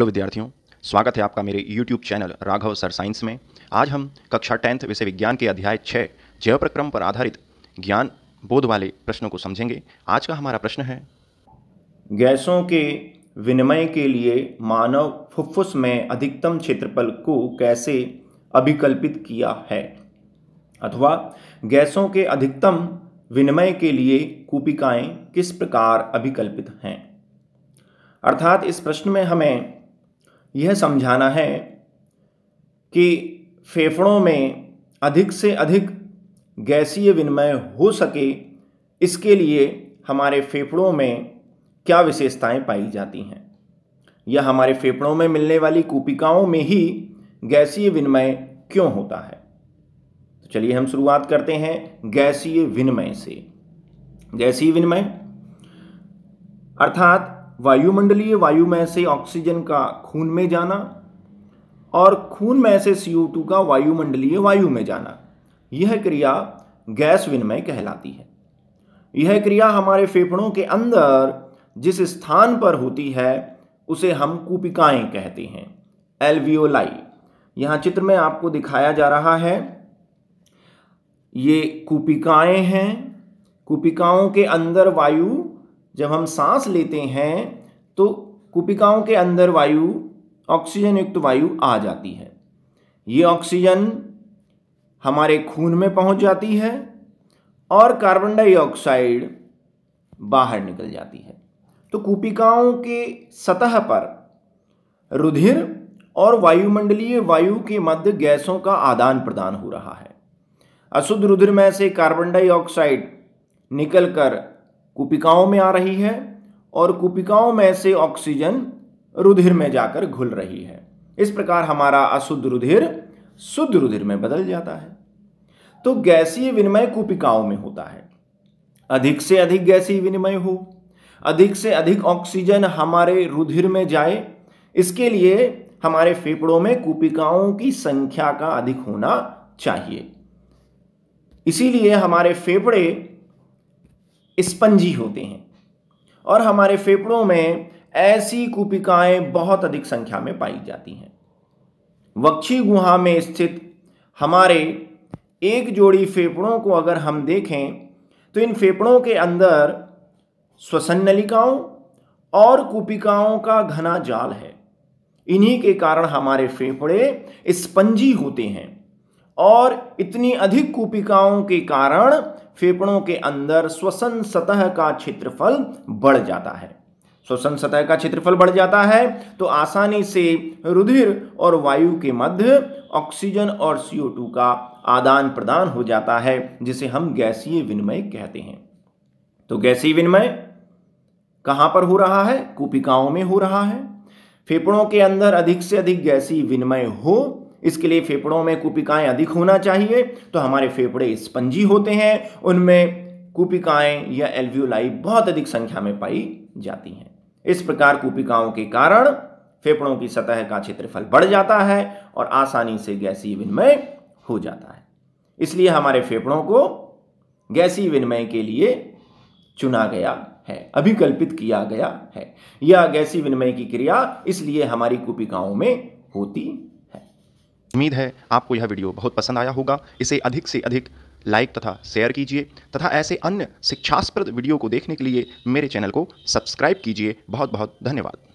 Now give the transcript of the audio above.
hello विद्यार्थियों स्वागत है आपका मेरे YouTube channel Raghav sir science में आज हम कक्षा टेंथ विषय विज्ञान के अध्याय छः जैव प्रक्रम पर आधारित ज्ञान बोध वाले प्रश्नों को समझेंगे आज का हमारा प्रश्न है गैसों के विनिमय के लिए मानव फुफ्फुस में अधिकतम क्षेत्रफल को कैसे अभिकल्पित किया है अथवा गैसों के अधिकतम विनिमय के लिए कूपिकाएं किस प्रकार अभिकल्पित हैं अर्थात इस प्रश्न में हमें यह समझाना है कि फेफड़ों में अधिक से अधिक गैसीय विनिमय हो सके इसके लिए हमारे फेफड़ों में क्या विशेषताएं पाई जाती हैं या हमारे फेफड़ों में मिलने वाली कूपिकाओं में ही गैसीय विनिमय क्यों होता है तो चलिए हम शुरुआत करते हैं गैसीय विनिमय से गैसीय विनिमय अर्थात वायुमंडलीय वायु में से ऑक्सीजन का खून में जाना और खून में से CO2 का वायुमंडलीय वायु में जाना यह क्रिया गैस विनिमय कहलाती है यह क्रिया हमारे फेफड़ों के अंदर जिस स्थान पर होती है उसे हम कूपिकाएं कहते हैं एलवियोलाई यहाँ चित्र में आपको दिखाया जा रहा है ये कूपिकाएं हैं कूपिकाओं के अंदर वायु जब हम सांस लेते हैं तो कुपिकाओं के अंदर वायु ऑक्सीजन युक्त वायु आ जाती है ये ऑक्सीजन हमारे खून में पहुंच जाती है और कार्बन डाइऑक्साइड बाहर निकल जाती है तो कुपिकाओं के सतह पर रुधिर और वायुमंडलीय वायु के मध्य गैसों का आदान प्रदान हो रहा है अशुद्ध रुधिर में से कार्बन डाइऑक्साइड निकलकर कुपिकाओं में आ रही है और कुपिकाओं में से ऑक्सीजन रुधिर में जाकर घुल रही है इस प्रकार हमारा अशुद्ध रुधिर शुद्ध रुधिर में बदल जाता है तो गैसीय विनिमय कुपिकाओं में होता है अधिक से अधिक गैसीय विनिमय हो अधिक से अधिक ऑक्सीजन हमारे रुधिर में जाए इसके लिए हमारे फेफड़ों में कुपिकाओं की संख्या का अधिक होना चाहिए इसीलिए हमारे फेफड़े स्पंजी होते हैं और हमारे फेफड़ों में ऐसी कूपिकाएं बहुत अधिक संख्या में पाई जाती हैं वक्षी गुहा में स्थित हमारे एक जोड़ी फेफड़ों को अगर हम देखें तो इन फेफड़ों के अंदर श्वसन नलिकाओं और कूपिकाओं का घना जाल है इन्हीं के कारण हमारे फेफड़े स्पंजी होते हैं और इतनी अधिक कूपिकाओं के कारण फेफड़ों के अंदर श्वसन सतह का क्षेत्रफल बढ़ जाता है श्वसन सतह का क्षेत्रफल बढ़ जाता है तो आसानी से रुधिर और वायु के मध्य ऑक्सीजन और CO2 का आदान प्रदान हो जाता है जिसे हम गैसीय विनिमय कहते हैं तो गैसीय विनिमय कहाँ पर हो रहा है कूपिकाओं में हो रहा है फेफड़ों के अंदर अधिक से अधिक गैसीय विनिमय हो इसके लिए फेफड़ों में कूपिकाएं अधिक होना चाहिए तो हमारे फेफड़े स्पंजी होते हैं उनमें कूपिकाएं या एल्व्यूलाई बहुत अधिक संख्या में पाई जाती हैं इस प्रकार कूपिकाओं के कारण फेफड़ों की सतह का क्षेत्रफल बढ़ जाता है और आसानी से गैसीय विनिमय हो जाता है इसलिए हमारे फेफड़ों को गैसीय विनिमय के लिए चुना गया है अभिकल्पित किया गया है यह गैसीय विनिमय की क्रिया इसलिए हमारी कूपिकाओं में होती उम्मीद है आपको यह वीडियो बहुत पसंद आया होगा इसे अधिक से अधिक लाइक तथा शेयर कीजिए तथा ऐसे अन्य शिक्षास्प्रद वीडियो को देखने के लिए मेरे चैनल को सब्सक्राइब कीजिए बहुत बहुत धन्यवाद